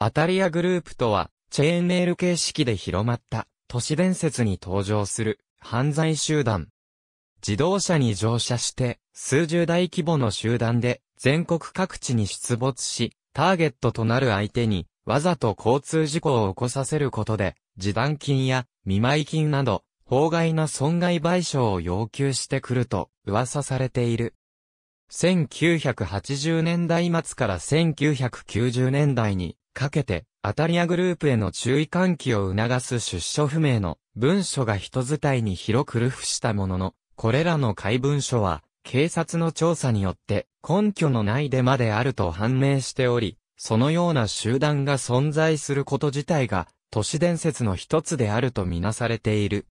アタリアグループとは、チェーンメール形式で広まった、都市伝説に登場する、犯罪集団。自動車に乗車して、数十大規模の集団で、全国各地に出没し、ターゲットとなる相手に、わざと交通事故を起こさせることで、示談金や見舞金など、法外な損害賠償を要求してくると噂されている。1980年代末から1990年代にかけて、アタリアグループへの注意喚起を促す出所不明の文書が人伝いに広くルフしたものの、これらの怪文書は、警察の調査によって根拠のないデマであると判明しており、そのような集団が存在すること自体が都市伝説の一つであるとみなされている。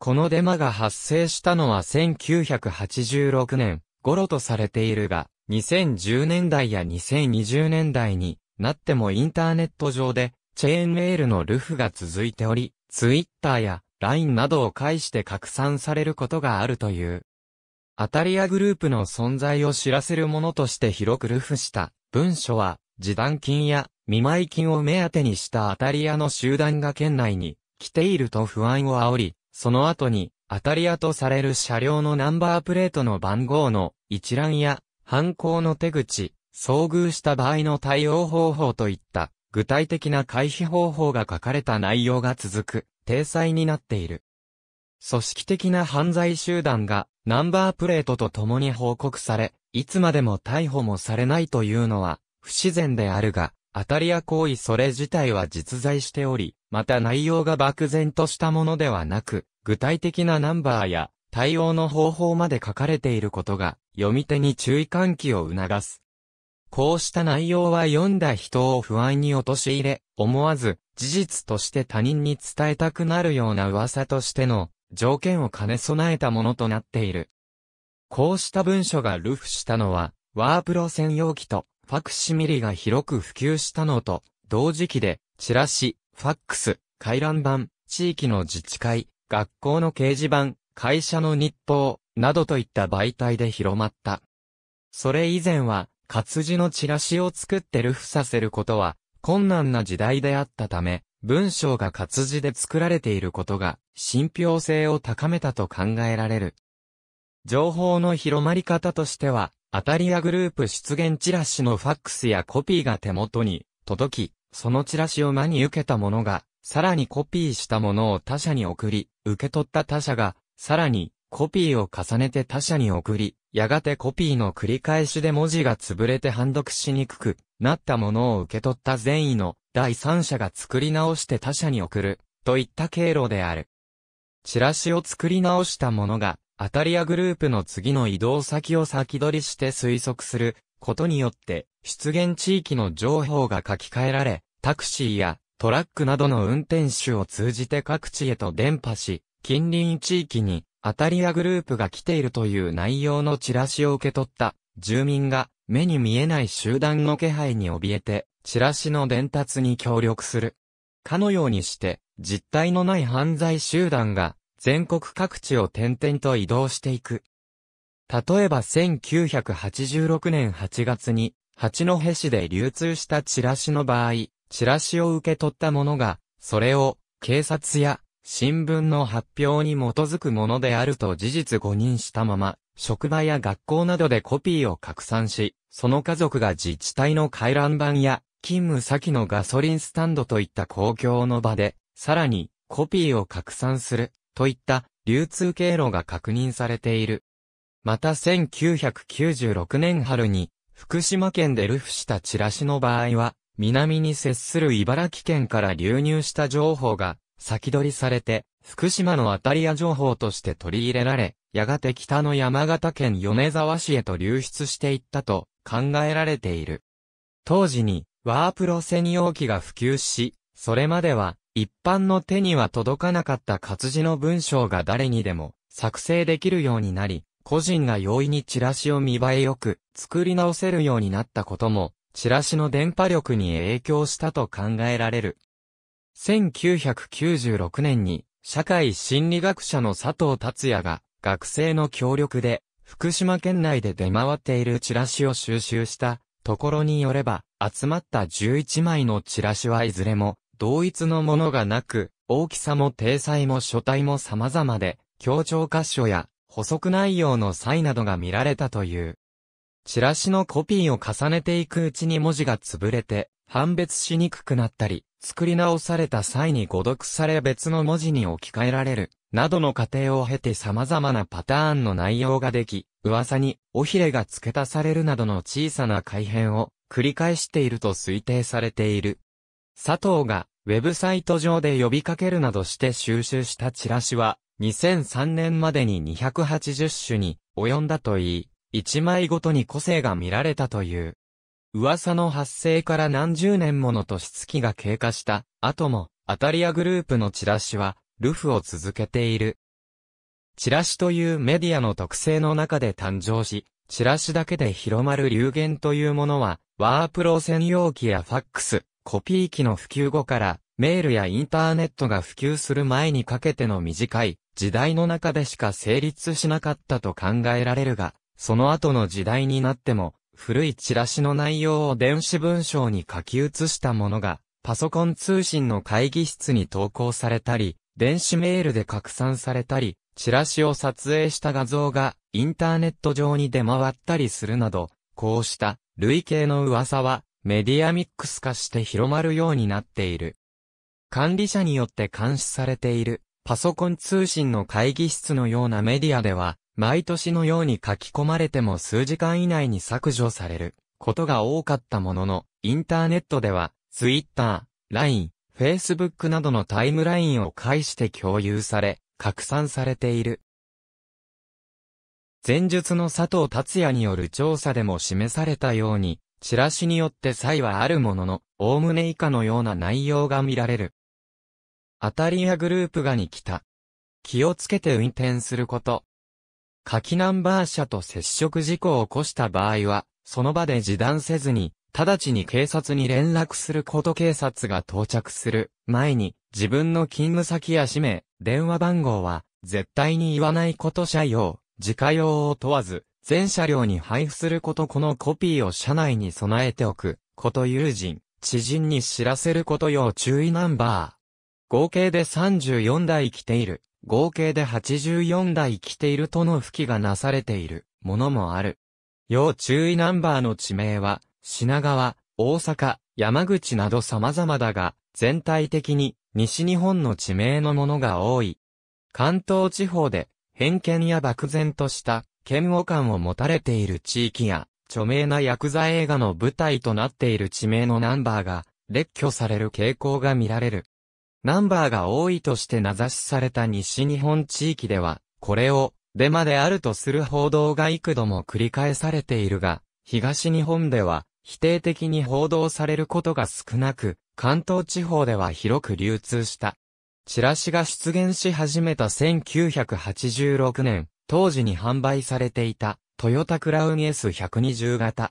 このデマが発生したのは1986年頃とされているが、2010年代や2020年代になってもインターネット上で、チェーンメールのルフが続いており、ツイッターや LINE などを介して拡散されることがあるという。アタリアグループの存在を知らせるものとして広くルフした文書は、示談金や見舞い金を目当てにしたアタリアの集団が県内に来ていると不安を煽り、その後にアタリアとされる車両のナンバープレートの番号の一覧や犯行の手口、遭遇した場合の対応方法といった具体的な回避方法が書かれた内容が続く、体裁になっている。組織的な犯罪集団がナンバープレートと共に報告され、いつまでも逮捕もされないというのは不自然であるが、当たりや行為それ自体は実在しており、また内容が漠然としたものではなく、具体的なナンバーや対応の方法まで書かれていることが、読み手に注意喚起を促す。こうした内容は読んだ人を不安に陥れ、思わず、事実として他人に伝えたくなるような噂としての、条件を兼ね備えたものとなっている。こうした文書がルフしたのは、ワープロ専用機と、ファクシミリが広く普及したのと、同時期で、チラシ、ファックス、回覧板、地域の自治会、学校の掲示板、会社の日報、などといった媒体で広まった。それ以前は、活字のチラシを作ってルフさせることは困難な時代であったため、文章が活字で作られていることが信憑性を高めたと考えられる。情報の広まり方としては、アタリアグループ出現チラシのファックスやコピーが手元に届き、そのチラシを真に受けた者が、さらにコピーしたものを他社に送り、受け取った他社が、さらにコピーを重ねて他社に送り、やがてコピーの繰り返しで文字が潰れて判読しにくくなったものを受け取った善意の第三者が作り直して他者に送るといった経路である。チラシを作り直したものがアタリアグループの次の移動先を先取りして推測することによって出現地域の情報が書き換えられタクシーやトラックなどの運転手を通じて各地へと伝播し近隣地域にアタリアグループが来ているという内容のチラシを受け取った住民が目に見えない集団の気配に怯えてチラシの伝達に協力する。かのようにして実体のない犯罪集団が全国各地を転々と移動していく。例えば1986年8月に、八戸市で流通したチラシの場合、チラシを受け取った者が、それを警察や新聞の発表に基づくものであると事実誤認したまま、職場や学校などでコピーを拡散し、その家族が自治体の回覧板や、勤務先のガソリンスタンドといった公共の場で、さらに、コピーを拡散する、といった流通経路が確認されている。また1996年春に、福島県で流布したチラシの場合は、南に接する茨城県から流入した情報が、先取りされて、福島のアタリア情報として取り入れられ、やがて北の山形県米沢市へと流出していったと考えられている。当時にワープロ専用機が普及し、それまでは一般の手には届かなかった活字の文章が誰にでも作成できるようになり、個人が容易にチラシを見栄えよく作り直せるようになったことも、チラシの電波力に影響したと考えられる。1996年に、社会心理学者の佐藤達也が、学生の協力で、福島県内で出回っているチラシを収集したところによれば、集まった11枚のチラシはいずれも、同一のものがなく、大きさも体裁も書体も様々で、強調箇所や補足内容の際などが見られたという。チラシのコピーを重ねていくうちに文字が潰れて、判別しにくくなったり、作り直された際に誤読され別の文字に置き換えられる、などの過程を経て様々なパターンの内容ができ、噂に、尾ひれが付け足されるなどの小さな改変を繰り返していると推定されている。佐藤が、ウェブサイト上で呼びかけるなどして収集したチラシは、2003年までに280種に及んだといい、1枚ごとに個性が見られたという。噂の発生から何十年もの年月が経過した後も、アタリアグループのチラシは、ルフを続けている。チラシというメディアの特性の中で誕生し、チラシだけで広まる流言というものは、ワープロ専用機やファックス、コピー機の普及後から、メールやインターネットが普及する前にかけての短い時代の中でしか成立しなかったと考えられるが、その後の時代になっても、古いチラシの内容を電子文章に書き写したものが、パソコン通信の会議室に投稿されたり、電子メールで拡散されたり、チラシを撮影した画像がインターネット上に出回ったりするなど、こうした類型の噂はメディアミックス化して広まるようになっている。管理者によって監視されているパソコン通信の会議室のようなメディアでは、毎年のように書き込まれても数時間以内に削除されることが多かったものの、インターネットでは、Twitter、LINE、Facebook などのタイムラインを介して共有され、拡散されている。前述の佐藤達也による調査でも示されたように、チラシによって差異はあるものの、おおむね以下のような内容が見られる。当たり屋グループがに来た。気をつけて運転すること。書きナンバー車と接触事故を起こした場合は、その場で示談せずに、直ちに警察に連絡すること警察が到着する前に、自分の勤務先や氏名、電話番号は、絶対に言わないこと車用、自家用を問わず、全車両に配布することこのコピーを車内に備えておく、こと友人、知人に知らせること要注意ナンバー。合計で34台来ている、合計で84台来ているとの吹きがなされているものもある。要注意ナンバーの地名は、品川、大阪、山口など様々だが、全体的に西日本の地名のものが多い。関東地方で偏見や漠然とした嫌悪感を持たれている地域や、著名なヤクザ映画の舞台となっている地名のナンバーが列挙される傾向が見られる。ナンバーが多いとして名指しされた西日本地域では、これを、デマであるとする報道が幾度も繰り返されているが、東日本では、否定的に報道されることが少なく、関東地方では広く流通した。チラシが出現し始めた1986年、当時に販売されていた、トヨタクラウン S120 型。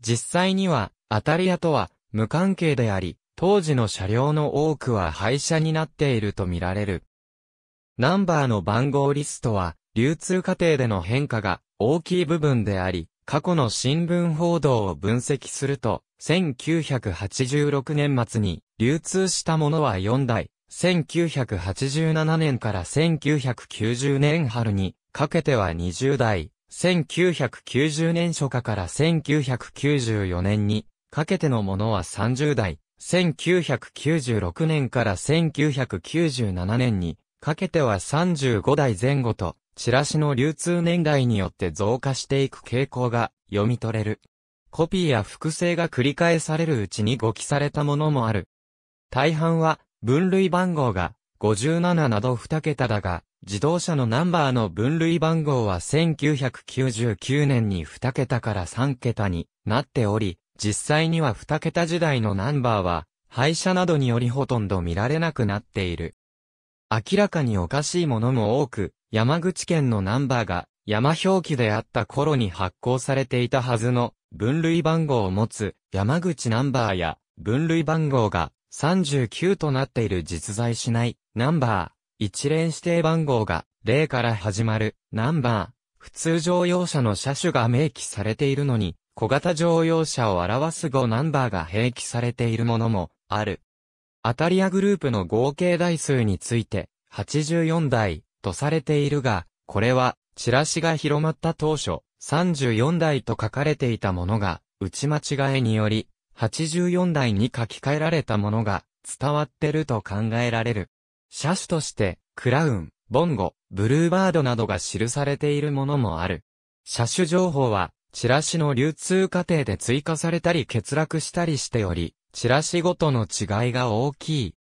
実際には、アタリアとは無関係であり、当時の車両の多くは廃車になっているとみられる。ナンバーの番号リストは、流通過程での変化が大きい部分であり、過去の新聞報道を分析すると、1986年末に流通したものは4台、1987年から1990年春にかけては20台、1990年初夏から1994年にかけてのものは30台、1996年から1997年にかけては35代前後と、チラシの流通年代によって増加していく傾向が読み取れる。コピーや複製が繰り返されるうちに誤記されたものもある。大半は分類番号が57など2桁だが、自動車のナンバーの分類番号は1999年に2桁から3桁になっており、実際には2桁時代のナンバーは、廃車などによりほとんど見られなくなっている。明らかにおかしいものも多く、山口県のナンバーが山表記であった頃に発行されていたはずの分類番号を持つ山口ナンバーや分類番号が39となっている実在しないナンバー、一連指定番号が0から始まるナンバー、普通乗用車の車種が明記されているのに、小型乗用車を表す5ナンバーが併記されているものもある。アタリアグループの合計台数について84台とされているが、これはチラシが広まった当初34台と書かれていたものが打ち間違えにより84台に書き換えられたものが伝わってると考えられる。車種としてクラウン、ボンゴ、ブルーバードなどが記されているものもある。車種情報はチラシの流通過程で追加されたり欠落したりしており、チラシごとの違いが大きい。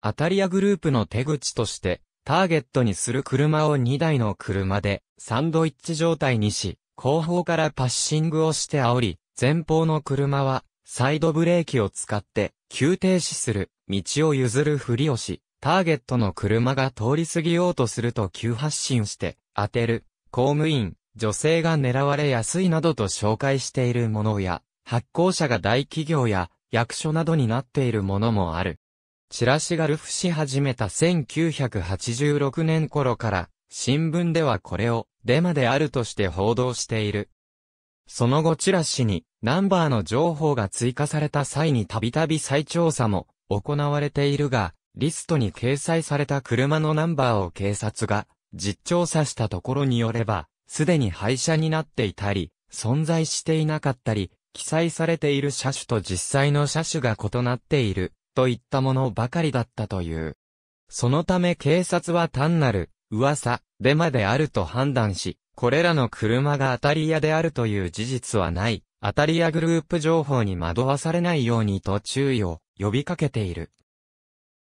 アタリアグループの手口として、ターゲットにする車を2台の車で、サンドイッチ状態にし、後方からパッシングをして煽り、前方の車は、サイドブレーキを使って、急停止する、道を譲るふりをし、ターゲットの車が通り過ぎようとすると急発進して、当てる、公務員、女性が狙われやすいなどと紹介しているものや、発行者が大企業や役所などになっているものもある。チラシがルフし始めた1986年頃から、新聞ではこれをデマであるとして報道している。その後チラシにナンバーの情報が追加された際にたびたび再調査も行われているが、リストに掲載された車のナンバーを警察が実調査したところによれば、すでに廃車になっていたり、存在していなかったり、記載されている車種と実際の車種が異なっている、といったものばかりだったという。そのため警察は単なる、噂、デマであると判断し、これらの車が当たり屋であるという事実はない、当たり屋グループ情報に惑わされないようにと注意を呼びかけている。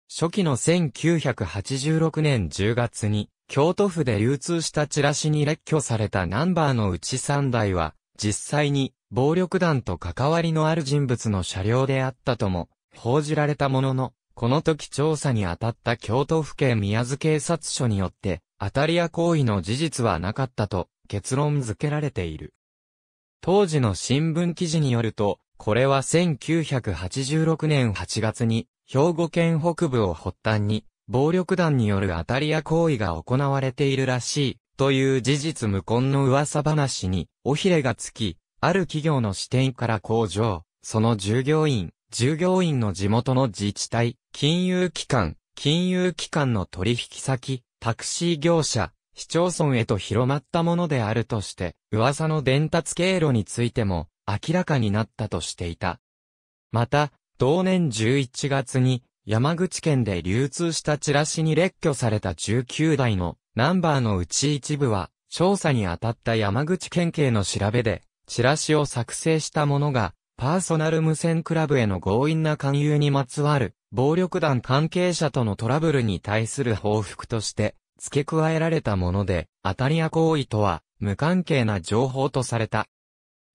初期の1986年10月に、京都府で流通したチラシに列挙されたナンバーのうち3台は、実際に暴力団と関わりのある人物の車両であったとも報じられたものの、この時調査に当たった京都府警宮津警察署によって、当たり屋行為の事実はなかったと結論付けられている。当時の新聞記事によると、これは1986年8月に、兵庫県北部を発端に、暴力団による当たり屋行為が行われているらしい、という事実無根の噂話に、おひれがつき、ある企業の支店から工場、その従業員、従業員の地元の自治体、金融機関、金融機関の取引先、タクシー業者、市町村へと広まったものであるとして、噂の伝達経路についても明らかになったとしていた。また、同年11月に、山口県で流通したチラシに列挙された19台のナンバーのうち一部は、調査に当たった山口県警の調べで、チラシを作成した者が、パーソナル無線クラブへの強引な勧誘にまつわる、暴力団関係者とのトラブルに対する報復として、付け加えられたもので、当たり屋行為とは、無関係な情報とされた。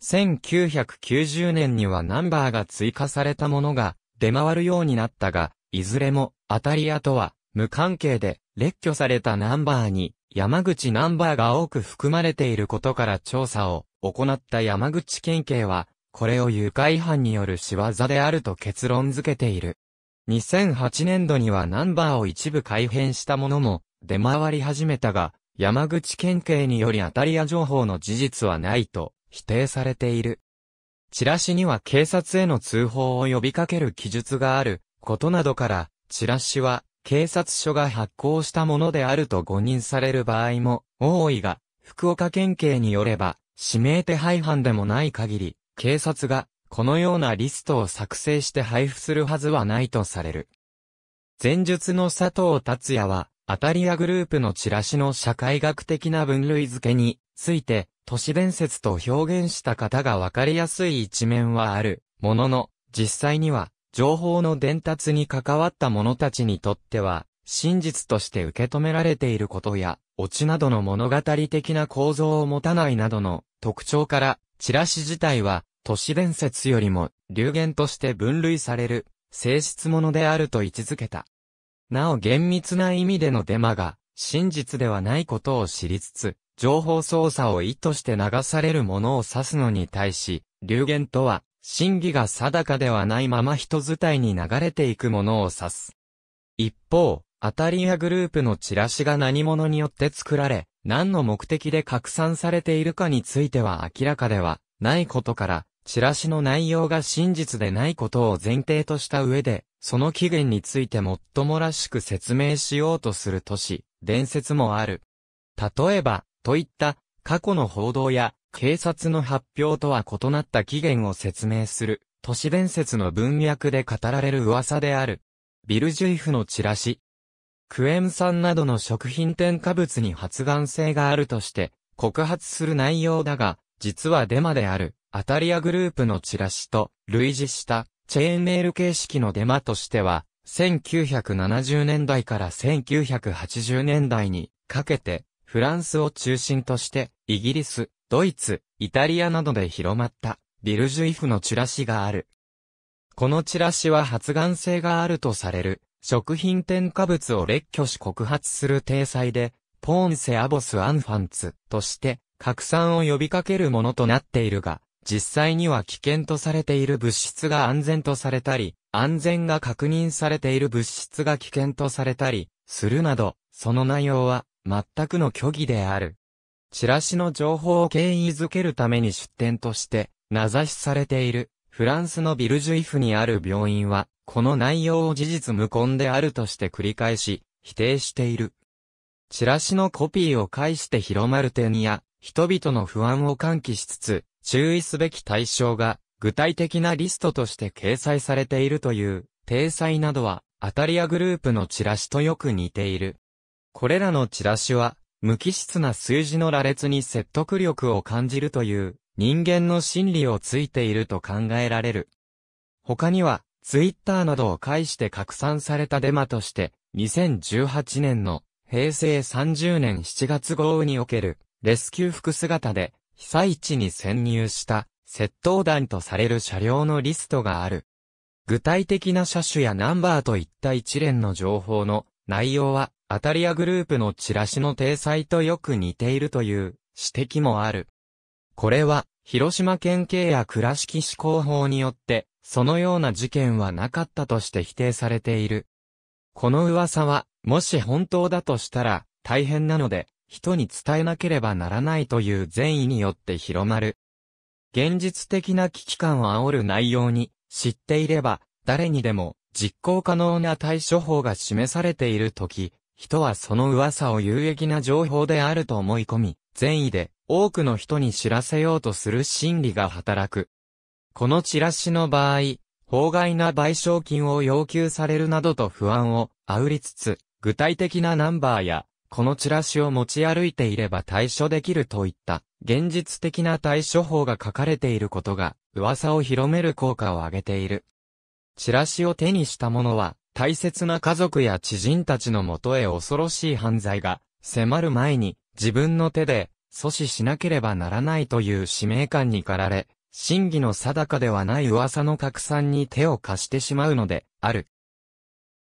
1990年にはナンバーが追加されたものが、出回るようになったが、いずれも、アタリアとは、無関係で、列挙されたナンバーに、山口ナンバーが多く含まれていることから調査を行った山口県警は、これを誘拐犯による仕業であると結論付けている。2008年度にはナンバーを一部改変したものも出回り始めたが、山口県警によりアタリア情報の事実はないと否定されている。チラシには警察への通報を呼びかける記述があることなどから、チラシは、警察署が発行したものであると誤認される場合も多いが、福岡県警によれば、指名手配犯でもない限り、警察が、このようなリストを作成して配布するはずはないとされる。前述の佐藤達也は、アタリアグループのチラシの社会学的な分類付けについて、都市伝説と表現した方がわかりやすい一面はある、ものの、実際には、情報の伝達に関わった者たちにとっては、真実として受け止められていることや、オチなどの物語的な構造を持たないなどの特徴から、チラシ自体は、都市伝説よりも流言として分類される性質ものであると位置づけた。なお厳密な意味でのデマが真実ではないことを知りつつ、情報操作を意図して流されるものを指すのに対し、流言とは真偽が定かではないまま人伝いに流れていくものを指す。一方、アタリアグループのチラシが何者によって作られ、何の目的で拡散されているかについては明らかではないことから、チラシの内容が真実でないことを前提とした上で、その起源について最もらしく説明しようとする都市、伝説もある。例えば、といった過去の報道や警察の発表とは異なった起源を説明する、都市伝説の文脈で語られる噂である。ビルジュイフのチラシ。クエン酸などの食品添加物に発がん性があるとして、告発する内容だが、実はデマである、アタリアグループのチラシと、類似した、チェーンメール形式のデマとしては、1970年代から1980年代にかけて、フランスを中心として、イギリス、ドイツ、イタリアなどで広まったビルジュイフのチラシがある。このチラシは発がん性があるとされる食品添加物を列挙し告発する体裁で、ポーンセアボスアンファンツとして拡散を呼びかけるものとなっているが、実際には危険とされている物質が安全とされたり、安全が確認されている物質が危険とされたり、するなど、その内容は全くの虚偽である。チラシの情報を権威づけるために出典として、名指しされている、フランスのビルジュイフにある病院は、この内容を事実無根であるとして繰り返し、否定している。チラシのコピーを介して広まる点や、人々の不安を喚起しつつ、注意すべき対象が、具体的なリストとして掲載されているという、体裁などは、アタリアグループのチラシとよく似ている。これらのチラシは、無機質な数字の羅列に説得力を感じるという人間の心理をついていると考えられる。他には、ツイッターなどを介して拡散されたデマとして、2018年の平成30年7月豪雨におけるレスキュー服姿で被災地に潜入した窃盗団とされる車両のリストがある。具体的な車種やナンバーといった一連の情報の内容はアタリアグループのチラシの体裁とよく似ているという指摘もある。これは、広島県警や倉敷市広報によって、そのような事件はなかったとして否定されている。この噂は、もし本当だとしたら、大変なので、人に伝えなければならないという善意によって広まる。現実的な危機感を煽る内容に、知っていれば、誰にでも、実行可能な対処法が示されているとき、人はその噂を有益な情報であると思い込み、善意で多くの人に知らせようとする心理が働く。このチラシの場合、法外な賠償金を要求されるなどと不安を煽りつつ、具体的なナンバーや、このチラシを持ち歩いていれば対処できるといった、現実的な対処法が書かれていることが、噂を広める効果を上げている。チラシを手にした者は、大切な家族や知人たちのもとへ恐ろしい犯罪が迫る前に自分の手で阻止しなければならないという使命感に駆られ、真偽の定かではない噂の拡散に手を貸してしまうのである。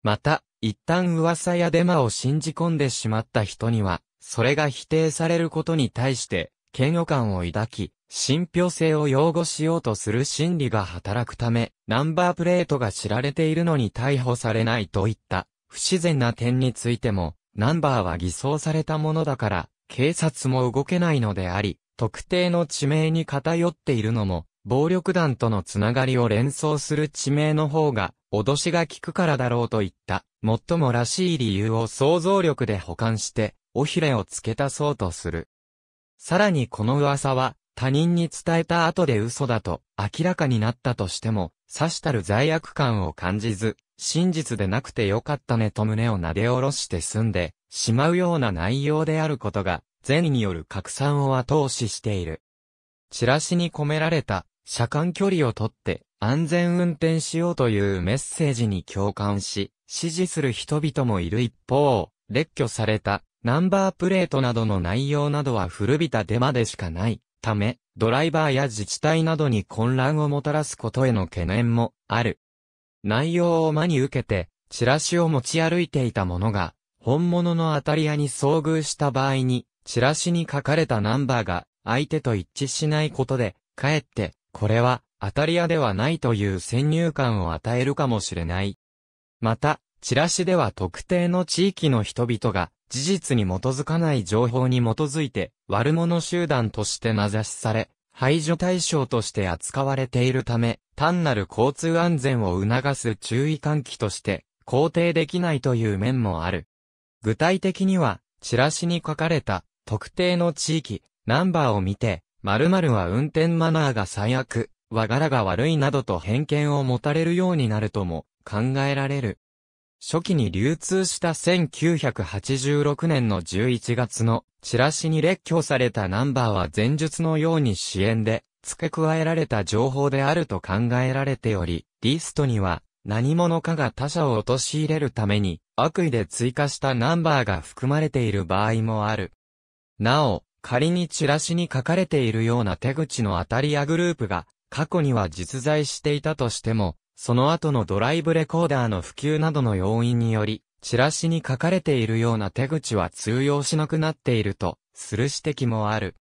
また、一旦噂やデマを信じ込んでしまった人には、それが否定されることに対して、嫌悪感を抱き、信憑性を擁護しようとする心理が働くため、ナンバープレートが知られているのに逮捕されないといった不自然な点についても、ナンバーは偽装されたものだから、警察も動けないのであり、特定の地名に偏っているのも、暴力団とのつながりを連想する地名の方が、脅しが効くからだろうといった、最もらしい理由を想像力で保管して、尾ひれをつけたそうとする。さらにこの噂は、他人に伝えた後で嘘だと明らかになったとしても、さしたる罪悪感を感じず、真実でなくてよかったねと胸を撫で下ろして済んでしまうような内容であることが、善意による拡散を後押ししている。チラシに込められた、車間距離をとって安全運転しようというメッセージに共感し、支持する人々もいる一方、列挙されたナンバープレートなどの内容などは古びたデマでしかないため、ドライバーや自治体などに混乱をもたらすことへの懸念もある。内容を真に受けて、チラシを持ち歩いていた者が、本物の当たり屋に遭遇した場合に、チラシに書かれたナンバーが相手と一致しないことで、かえって、これは当たり屋ではないという先入観を与えるかもしれない。また、チラシでは特定の地域の人々が事実に基づかない情報に基づいて、悪者集団として名指しされ、排除対象として扱われているため、単なる交通安全を促す注意喚起として、肯定できないという面もある。具体的には、チラシに書かれた、特定の地域、ナンバーを見て、〇〇は運転マナーが最悪、和柄が悪いなどと偏見を持たれるようになるとも考えられる。初期に流通した1986年の11月のチラシに列挙されたナンバーは前述のように支援で付け加えられた情報であると考えられており、リストには何者かが他者を陥れるために悪意で追加したナンバーが含まれている場合もある。なお、仮にチラシに書かれているような手口の当たり屋グループが過去には実在していたとしても、その後のドライブレコーダーの普及などの要因により、チラシに書かれているような手口は通用しなくなっていると、する指摘もある。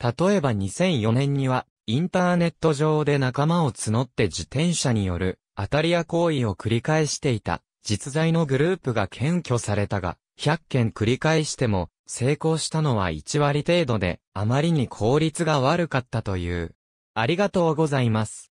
例えば2004年には、インターネット上で仲間を募って自転車による、当たり屋行為を繰り返していた、実在のグループが検挙されたが、100件繰り返しても、成功したのは1割程度で、あまりに効率が悪かったという。ありがとうございます。